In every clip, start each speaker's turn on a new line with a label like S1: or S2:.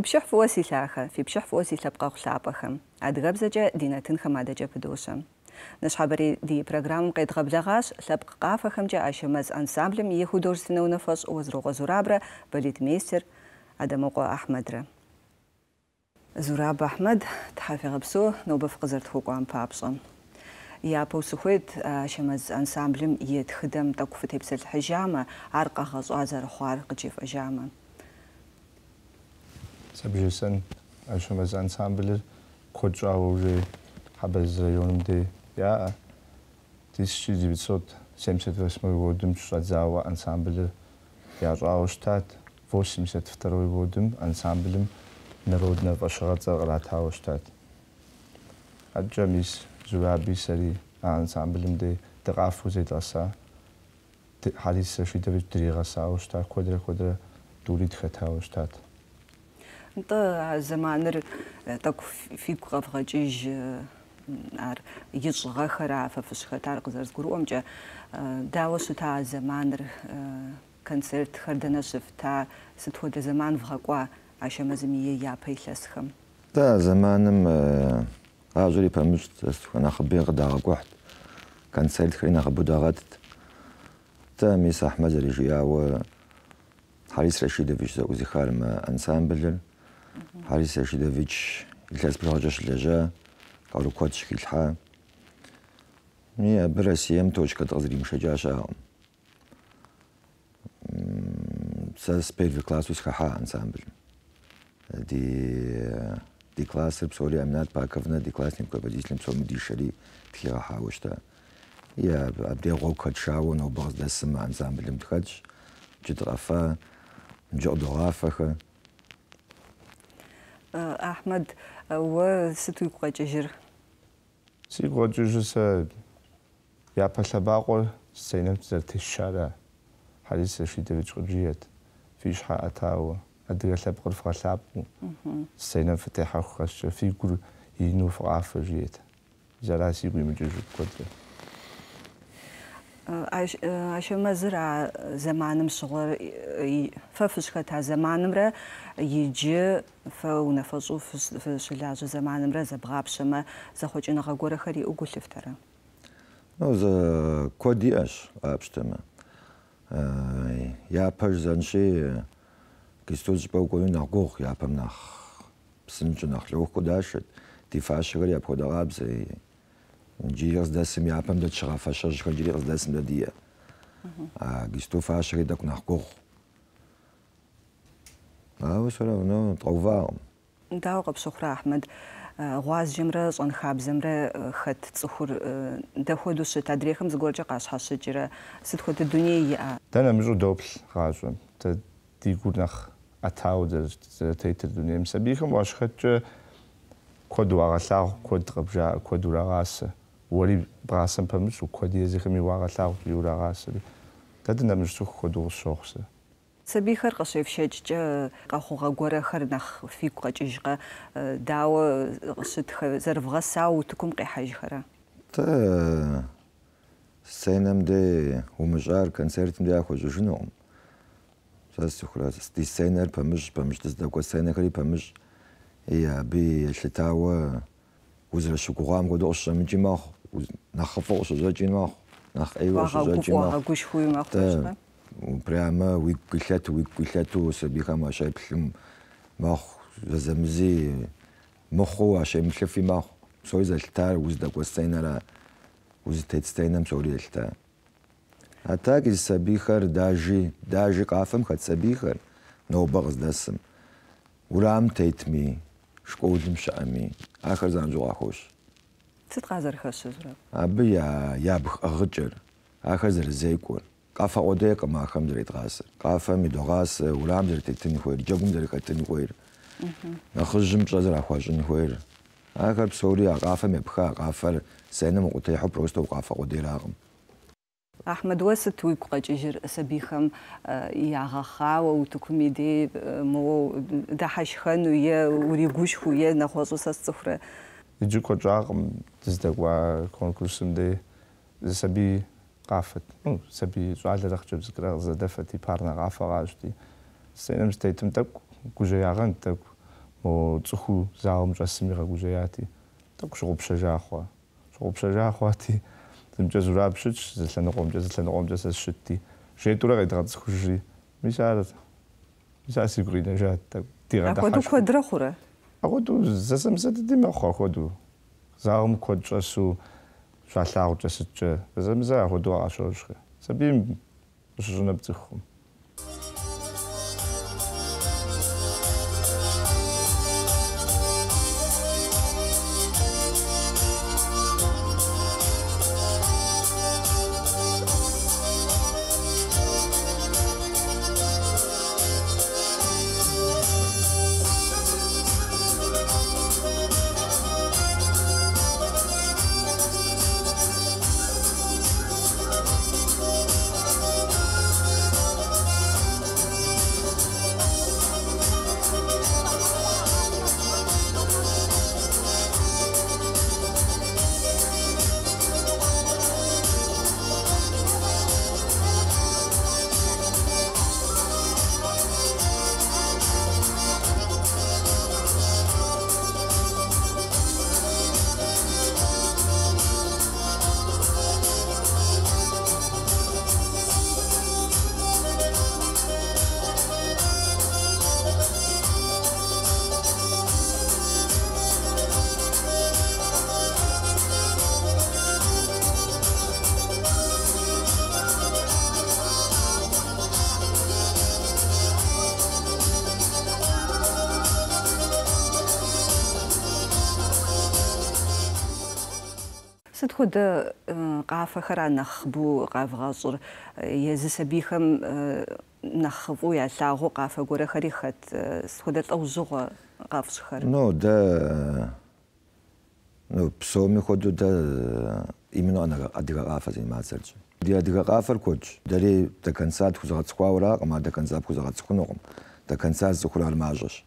S1: ويبشح في وسيلاخة في بشح في وسيلة بقى خلابخم عد غبزجة دينتن خمادجة بدوشم نش خبری دی پروگرام قید غبلغاش لب قافه خمجه اشمز انسامبلم یه خودورسنو نفش وزروغ زرابره بلیت میستر ادموقع احمد را زراب احمد تحافظ بسو نو بفقزرت خوقوان بابشم يا بوسخويت شمز انسامبلم يتخدم تقفتي بسل حجامة عرقه غزوازر خوارق قجيف أجامة
S2: საბილსენ აშომაზ ანსამბლი კოჭაური ჰაბეზ რაიონიმდე და ეს შეძიცოთ სემსეთოს მოვიდიმ შაძავა ანსამბლი ჯაჟაუშტად ვოსიმსეთ ფტროი ვიდიმ ანსამბლიმ ნეროდნა ვაშაღაცა რათაუშტად აჯამის ზუაბის ერი ანსამბლიმდე დრაფუზე დასა ჰალის შეშიდები დრიღასაუშტად კვადრე კვადრე დურით ხეთაუშტად
S1: نتا زعما نر تاكو فيكو غافغاكيج ар ишӏыгъэхэр афэфышъхэтар къызэрызгурыӏомкӏэ дауэ щыта зэманыр концертхэр дэнэ щыфта сыт хуэдэ зэман вгъэкӏуа ащэмэзым и япэ илъэсхэм
S3: да зэманым ажъор ипэмышӏт нэхъыбэ къыдагъэкӏухьт концертхэри нэхъыбэу дагъэтт тэ мис ахьмэд зэрыжиӏауэ Харис Рашидович зэӏузихармэ ансамблыр – حارس شيدوفيتش يلتاس بالهجاش اللجا قالوا كواد شكل الحا مي براسي ام توش كتغزري مشجاشا ساس بيد في كلاس وسخحا انسامبل دي دي كلاس بسوري امنات باكفنا دي كلاس نمكو بديس لمسو مدي شري تخيرا حاوشتا يا ابدي غو كات شاون وبغز دسم انسامبل متخدش جد غفا جد غافخه
S1: احمد وستو يقواججر
S2: سي قواججر سا يابا باقو سينم تزرت الشارع حديث شيدة بتشغجيت فيش حق أتاو أدري لب غرف غلابو سينم فتح خش في قر ينو فقاف جيت زراسي قيمة يمجوجو قدر
S1: Așa mă zără zemanim șoar, fă fășcă ta zemanim ră, iji fă ună fășu fășuleajă zemanim ră, zăbăgăpșă mă, zăhoci năgă gură hării ugulțiv tără?
S3: Nu, ză, kua diaș, apște mă. Ia păr zanși, gistul zbău gău năgăuh, ia păr năgăuh, psânciu năgăuh, gădășit, tifășă gări apădăgăb zăi, ჯიღს დასემი აფამდა ჩღაფაშა ჟღა ჯიღს დასემდა დია ა გისტოფაშა გედა კნახკო აუ სორა ნო ტოვა
S1: დაუყებ სუხრა აჰმედ ღვაზჯემრა წონ ხაბზემრა ხეთ წუხურ დეხოდუშეთ ადრიხემ ზგორჭა ყასხასე ჯირა სითხოთე დუნიია
S2: დანა მიზო დოფლ ხაზო და დიგურნახ ათაუდე ზეთეთ დუნიემსები ხომ ვაშხეთ ქოდუ აღასა ქოდ ტყბჟა ქოდურა ასე ولی براسم پمش و کدی ازی خمی واقع لغت یورا غاسری تدنا مش سخ خدو شخص
S1: سبيخر قصيف شج قخوغا غورا خرنخ فيك قجيجقا داو قصد زرف غسا وتكم قي حاج خرا
S3: تا سينم دي ومجار كونسرت دي اخو جوجنوم ساس خلاص دي سينر بمش بمش دز دكو سينر كري بمش يا بي شتاوا უზრე შუგვამ გოდოშა მიჯიმახ ნახაფოსო ზაჯიმახ ნახ ეიოშო ზაჯიმახ ვაღა
S1: გუშ ხუიმახ ხო
S3: პრამა ვიკილეთ ვიკილეთო სებიხამა შეფლიმ მახ ზამზი მოხოა შემიშლიფი მახ სოიზალთა უზდა გოსცენარა უზთეცთენამ სორიელთა а так из сабихар даже даже кафем хоть сабихар но багздасм урам тетми شكود مشأمي آخر زان جوا خوش
S1: تتقازر خاش جرب
S3: أبي يا يا بخ أغجر آخر زر زيكور قافا أوديك ما خم زر يتغاسر قافا ميدوغاس ولام زر تتني خوير جاكم زر كتني خوير نخرجم تزر أخواشن خوير آخر بسوريا قافا مبخا قافا سينم قطيحو بروستو قافا قدي راغم
S1: احمد وست ويبقى جيجر سبيخم آه، ياغخا وتكميدي آه، مو دحش خان ويا وريغوش خويا نخوزو سصفر
S2: يجي كو جاغم تزدقوا كونكورسم دي سبي قافت نو سبي زعل رخج بزكرا زدفتي بارنا غافا دي سينم ستيتم تاك كوجي ياغن تاك مو تسخو جاسميغا جاسمي غوجياتي تاك شغوب شجاخوا شغوب شجاخواتي ნიჭეს ვრაფშიც ზეთანო ყომჭეს ზეთანო ყომჭეს ეს შეთი შეიტურაა ეთღაც ხუჟი მის არა ის ასი გვიდა ჟა და დიღა და ხა აკოდუ
S1: ქვედრა ხურა აკოდუ ზესემზე დიდი მახო
S2: აკოდუ ზაღმ ქოჭესუ ზალაღჭესჭე ზესემზე აკოდუ აშოშხე ზები ჟუნებ წხუმ
S1: سيد خود آه، قاف خران نخبو قاف غصر آه، يز سبيهم آه، نخبو يا ساهو قاف غور خريخت سخود الأوزغ قاف شخر نو
S3: دا نو بسومي خود دا именно أنا أدي قاف زي ما أتصل دي أدي قاف الكوتش داري دا كان ساد خوز غات سخوا ورا قما دا كان ساد خوز غات سخو نقم دا كان ساد سخوا المعجش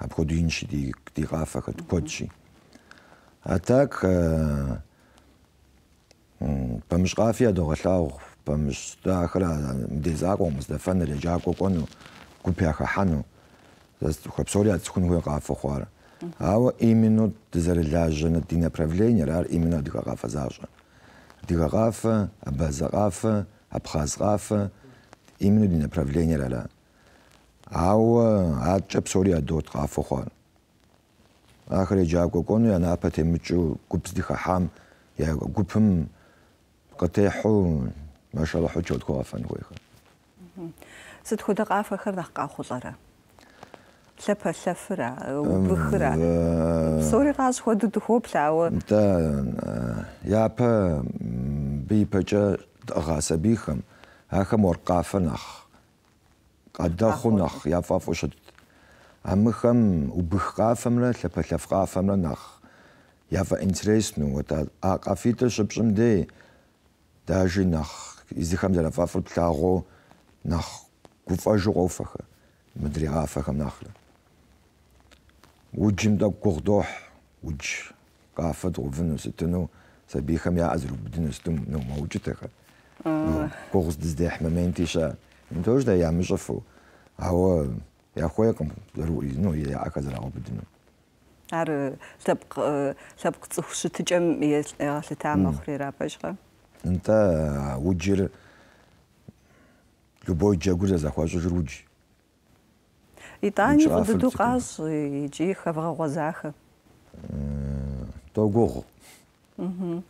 S3: أبخو دينشي دي قاف خد كوتشي أتاك помешкафия догалау помеш да хра дизагомс да фанере жакоконо купяха хану зас хопсория цхун хуй гафа хуар ава именно дизаре лажена дина правление рар именно дига гафа зажа дига гафа абаза гафа абхаз гафа именно дина правление рара ава ат чапсория дот гафа хуар ахре жакоконо я напате мичу купс дига хам я гупм قطع حون ما شاء الله حجة تكوافن ويخا
S1: سد خدا قاف خر دق قاخلرا لبا
S3: لفرا سوري قاس خد دخوب لاو تا يا با بي بجا غاس بيخم هاخم ورقاف نخ قد خنخ يا فافوشت امخم وبخ قافمرا لبا لف قافمرا نخ يا فا انتريسنو وتا اقافيتا شبشم دي Дажи нэхь езыхэм зэрафӀэфӀыр плъагъуу нэхь гуфӀэжу къофэхэ мыдрегъафэхэм нэхърэ. Уджым тӀэкӀу гугъу дохь, удж къафэ дгъувыну сытыну сабийхэм яӀэ зэрубыдыну сытым нумэукӀытэхэ. Гугъу здыздехь моменти щыӀэ. Нтож да ямыщӀыфу. Ауэ яхуейкъым зэрыӀуризыну е яӀэхэ зэрагъубыдыну.
S1: Ар лъэпкъ лъэпкъ цӀыху щытыкӀэм елъытамэ хъурейр апэщӀэ.
S3: нта уджир любой джагур захважу жир тани
S1: Итани вдуду каз и иджи хавра гозаха. Тогого. Угу.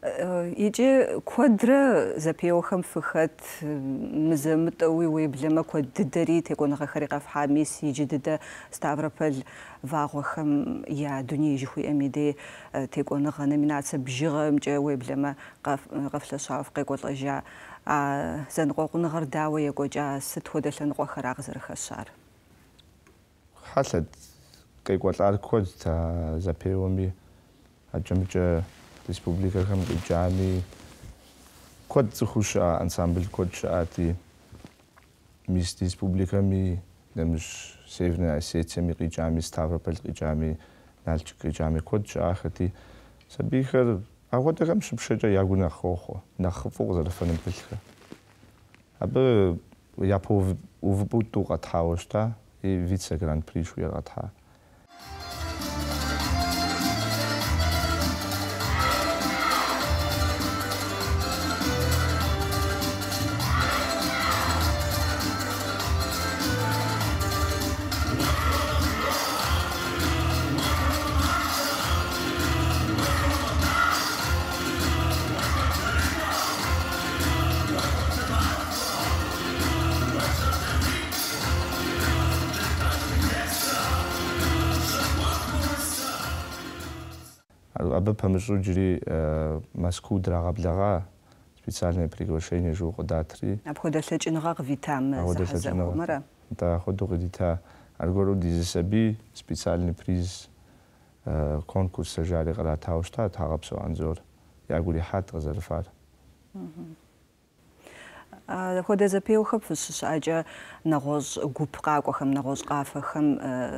S1: Э, иджи квадра запиохам фыхат э, мзэмт уи уи блема квад дыдари тегонага харига фхамис иджи дыда Ставрополь вагохам я дуни иджи хуй амиде э, тегонага номинация бжигам джа уи блема гафла шаф гэголажа а зэнгогунагар дауэ ягожа сыт худэлэн гохараг зэрхэшар.
S2: Халад гэгол арквад запиоми аджамджа Республика Хамгаджани, код цухуша ансамбль код шаати, мис республика ми, немж Северная Осетия ми риджами, Ставрополь риджами, Нальчик риджами, код шаахати, сабихар, а вот агам шипшеча ягу нахохо, нахфор задафанем пыльха. Абы я по увбуту гатхауш, да, и вице-гран-при шу я гатхауш. აბა ფემსუ ჯრი მასკუ დრაგაბლაღა სპეციალურ პრიგოშენი ჟუ ყოდათრი
S1: აფხოდა სეჭინღა ღვითამ ზაზა მომარა
S2: და ხოდო ღვითა არგორო დიზესები სპეციალურ პრიზ კონკურსზე ჟარი ყრა თავშთა თაღაბსო ანზორ იაგული ჰატ ღზერფარ
S1: აჰა хуэдэ зэпеухэм фыщыщӀакӀэ нэгъуэщӀ гуп къакӀуэхэм, нэгъуэщӀ къафэхэм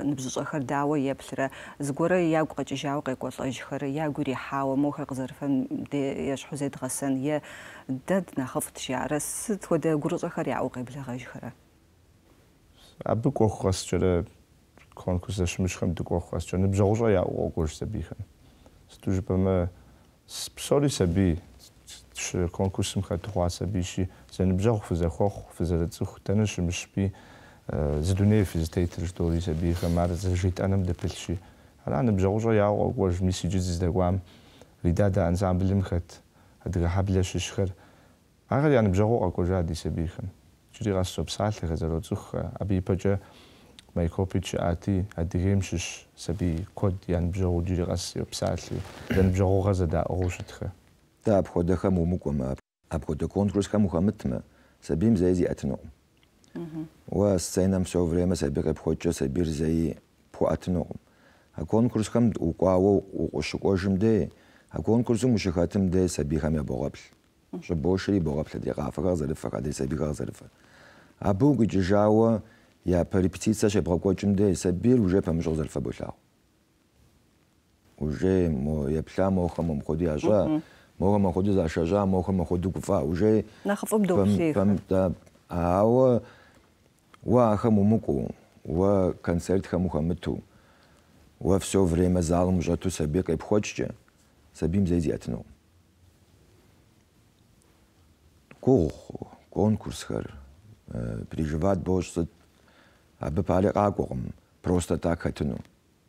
S1: ныбжьыщӀэхэр дауэ еплърэ, зыгуэрэ ягу къэкӀыжауэ къекӀуэлӀэжхэр, ягу ирихьауэ, мохэр къызэрыфэм ещхьу зедгъэсэн, е дэ днэхъыфӀт жарэ, сыт хуэдэ гурыщӀэхэр яӀэу къеблэгъэжхэрэ?
S2: Абы кӀуэху къэскӀэрэ конкурс зэщымыщхэм дыкӀуэху къэскӀэрэ, ныбжьэгъущӀэ яӀэу къокӀуэж сабийхэм. Сыту жыпӀэмэ, псори сабий конкурсым хэтыгъуа сабийщи зэныбжьэгъу фызэхуэхъу, фызэрыцӏыху, дэнэ щымыщӏби зы дунейр фызытетыр тӏори сабийхэм ар зэжитӏэным дыпылъщи. Ара ныбжьэгъущӏэ яуэ къокӏуэж мис иджы зыздэкӏуам Ридадэ ансамблым хэт адыгэ хьэблэ щыщхэр. Ахэр я ныбжьэгъуэу къэкӏуэжа ди сабийхэм. Иджыри къэс сопсалъэхэр, зэроцӏыхухэр. Абы ипэкӏэ Майкопит щыӏати, адыгейм щыщ сабий куэд я ныбжьэгъуу иджыри къэс йопсалъи, зэныбжьэгъугъэ зэдаӏыгъыу
S3: щытхэ. და აფხოდა ხა მომუკვამა აფხოდა კონტროლს ხა მუხამთმა საბიმ ზეზი ატნო ვა სცენამ всё время себе обходжа себе рзеи по атно а конкурс хам уквао уқуш уқожимде а конкурсу мушахатимде себе хам ябогапл шо бошри богапл де гафага зале фагаде себе гафага зале фа а буги джава я перипетиция ше брокочимде себе уже пам жо зале фа бошар уже мо я пла мо хам мо ходи ажа могам ходи за шажа, могам ходи гуфа. Уже
S1: нахафоб добрый.
S3: Ау ва хамумуку, ва концерт хамухамыту, ва все время залом жату сабе кайп хочче, сабим зайдетну. Кох конкурсхэр переживать бошсат абы пари гагугм просто так хатну.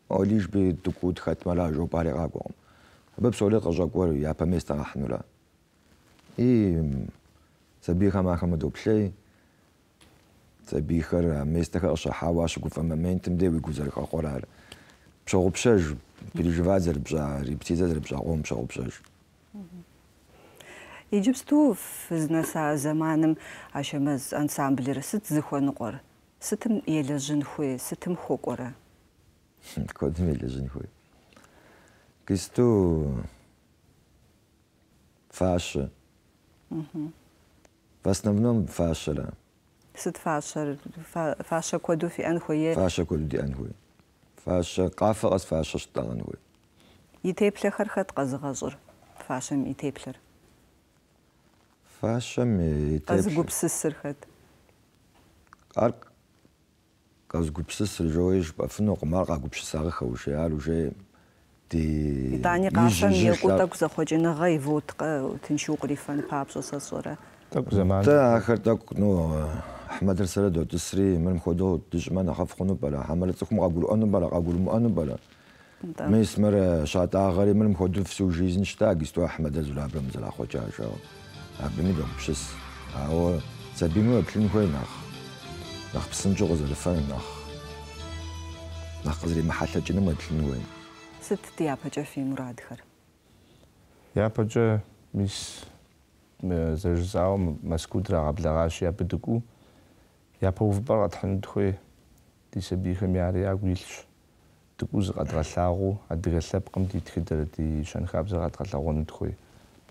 S3: Олишь би дукут хатмала жо пари гагугм. በብሶለ ቀዣቅ ወር ያፐሜስ ተራሕኑላ и сабийхэм ахэм доплъей сабийхэр местхэр къыщахьауэ щыгуфӏэ моментым де уи гу зэрыхэхъуэр ар пщогъупщэж переживать зэрыбжьа репетиция зэрыбжьа къом пщогъупщэж
S1: иджыпсту фызнэса зэманым ащэмэз ансамблыр сыт сытым сытым
S3: Questo فعش فاسنبنم فاشا
S1: ست فاشا فاشا كودو في أنخوي فاشا
S3: كودو دي أنخوي فاشا قافة اس فاشا شطان أنخوي
S1: يتيبلر خر خط فاشا يتيبلر
S3: فاشا يتيبلر قزقوب
S1: سسر خط
S3: قارك قزقوب سسر جويش بفنو قمار قاقوب شساغي خوشي عالو ди дани гасан ягутаг
S1: заходинага и вот тиншу грифан папсуса сора
S3: так заман та ахар так ну احمد رسالة دو تسري من خدو تجمع نخاف خنو بلا حملت تخم قبول أنا بلا قبول مو أنا بلا ما يسمر شاطع غري من خدو في سوجيز نشتا قستو احمد زولا بلا مزلا خوتشا شو أبني دو بشس أو سبيمو أبلين خوي نخ نخ بسنجو غزل فان نخ نخ قزري محلة جنم أبلين خوي
S1: сит диапаче фильм радхар
S2: диапаче мис зэржзаум маскудра аблагаши апдуку япоувбара тхандхуй дисе бихэм яриа гуилш дукуз гадгалаагу адгалапкам дитхэдэрэ ди шанхабзэ гадгалаагунтхуй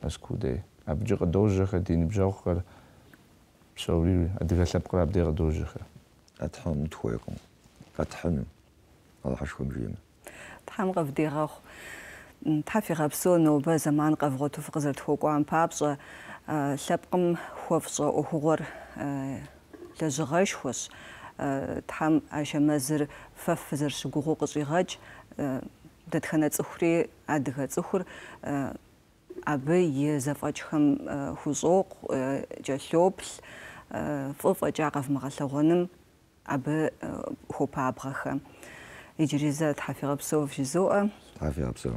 S2: маскуде абджэ дожэхэ динбжаухэр шоури
S3: адгалапкам абдэ дожэхэ атхамтхуйкум катхану алхашхум жим
S1: тхьэм къывдигъэхъу тхьэф игъэпсэну бэ зэман къэвгъотыф къызэтыхуэкӏуам папщӏэ лъэпкъым хуэфщӏэ ӏуэхугъуэр лэжьыгъэшхуэщ тхьэм ащэмэзыр фэф фызэрыщыгугъуу къыщӏигъэкӏ дэтхэнэ цӏыхури адыгэ цӏыхур абы и зэфӏэкӏхэм хущӏокъу кӏэлъоплъ фӏыфӏэкӏа къэвмыгъэлъэгъуэным абы хуопабгъэхэ. إجريزات حفيغة في جزوءة حفيغة بصوف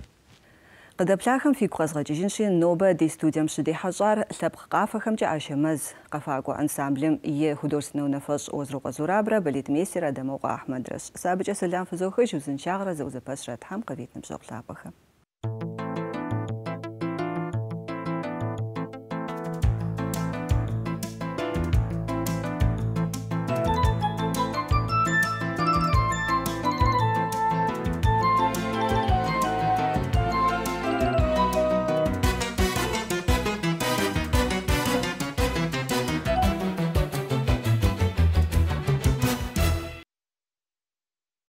S1: قد بلاخم في كوازغة جيجنشي نوبة دي ستوديا مشدي حجار سبق قافة خمجة قافخم مز عشمز قفاقو أنسامبلم يه هدور سنو نفش وزروق زورابرا بليد ميسيرا دموغا أحمد رش سابج أسلام فزوخي جوزن شاغرة زوزة باشرات حم قبيت نمشوق لابخم